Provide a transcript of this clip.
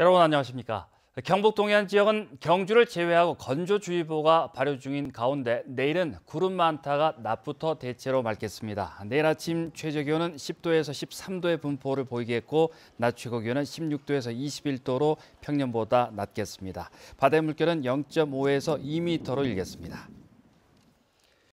여러분 안녕하십니까? 경북 동해안 지역은 경주를 제외하고 건조주의보가 발효 중인 가운데 내일은 구름 많다가 낮부터 대체로 맑겠습니다. 내일 아침 최저 기온은 10도에서 13도의 분포를 보이겠고 낮 최고 기온은 16도에서 21도로 평년보다 낮겠습니다. 바다의 물결은 0.5에서 2터로 일겠습니다.